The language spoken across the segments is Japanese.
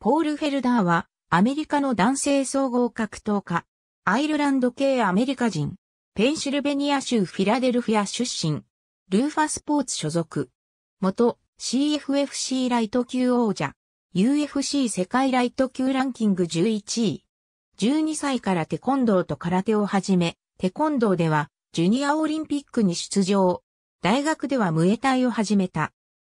ポール・フェルダーは、アメリカの男性総合格闘家、アイルランド系アメリカ人、ペンシルベニア州フィラデルフィア出身、ルーファスポーツ所属、元 CFFC ライト級王者、UFC 世界ライト級ランキング11位、12歳からテコンドーと空手を始め、テコンドーではジュニアオリンピックに出場、大学ではムエタイを始めた。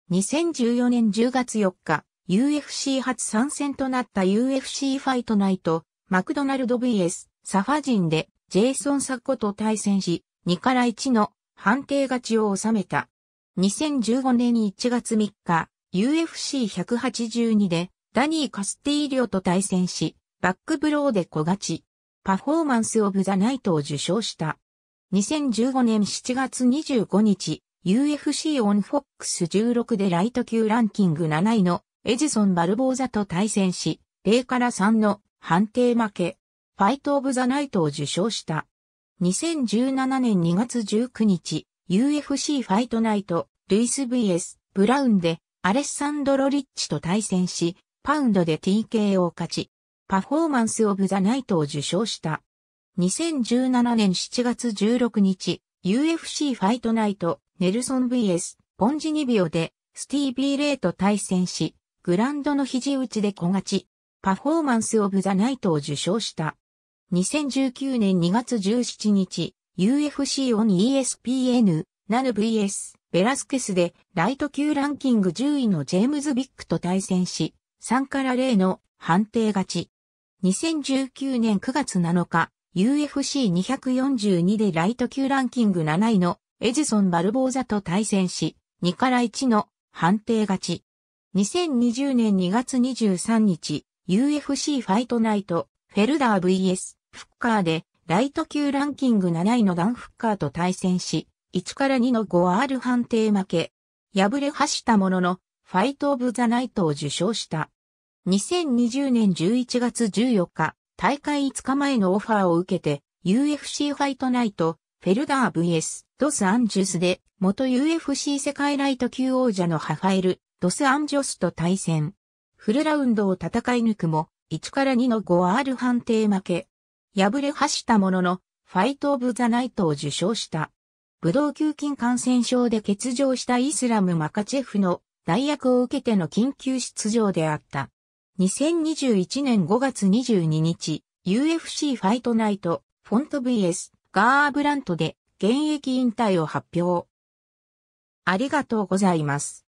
2014年10月4日、UFC 初参戦となった UFC ファイトナイト、マクドナルド VS サファジンでジェイソン・サッコと対戦し、2から1の判定勝ちを収めた。2015年1月3日、UFC182 でダニー・カスティーリョと対戦し、バックブローで小勝ち。パフォーマンス・オブ・ザ・ナイトを受賞した。2015年7月25日、UFC オンフォックス16でライト級ランキング7位のエジソン・バルボーザと対戦し、0から3の判定負け、ファイト・オブ・ザ・ナイトを受賞した。2017年2月19日、UFC ファイトナイト、ルイス VS、ブラウンで、アレッサンドロ・リッチと対戦し、パウンドで TKO を勝ち、パフォーマンス・オブ・ザ・ナイトを受賞した。2017年7月16日、UFC ファイトナイト、ネルソン VS、ポンジニビオで、スティービー・レイと対戦し、グランドの肘打ちで小勝ち、パフォーマンスオブザナイトを受賞した。2019年2月17日、UFC オン ESPN、ナヌ VS、ベラスケスでライト級ランキング10位のジェームズ・ビックと対戦し、3から0の判定勝ち。2019年9月7日、UFC242 でライト級ランキング7位のエジソン・バルボーザと対戦し、2から1の判定勝ち。2020年2月23日、UFC ファイトナイト、フェルダー VS、フッカーで、ライト級ランキング7位のダン・フッカーと対戦し、1から2の 5R 判定負け。敗れ走ったものの、ファイト・オブ・ザ・ナイトを受賞した。2020年11月14日、大会5日前のオファーを受けて、UFC ファイトナイト、フェルダー VS、ドス・アンジュスで、元 UFC 世界ライト級王者のハファエル、ドスアンジョスと対戦。フルラウンドを戦い抜くも、1から2の 5R 判定負け。敗れ走ったものの、ファイト・オブ・ザ・ナイトを受賞した。ブドウ球菌感染症で欠場したイスラム・マカチェフの代役を受けての緊急出場であった。2021年5月22日、UFC ファイトナイト、フォント VS、ガーブラントで現役引退を発表。ありがとうございます。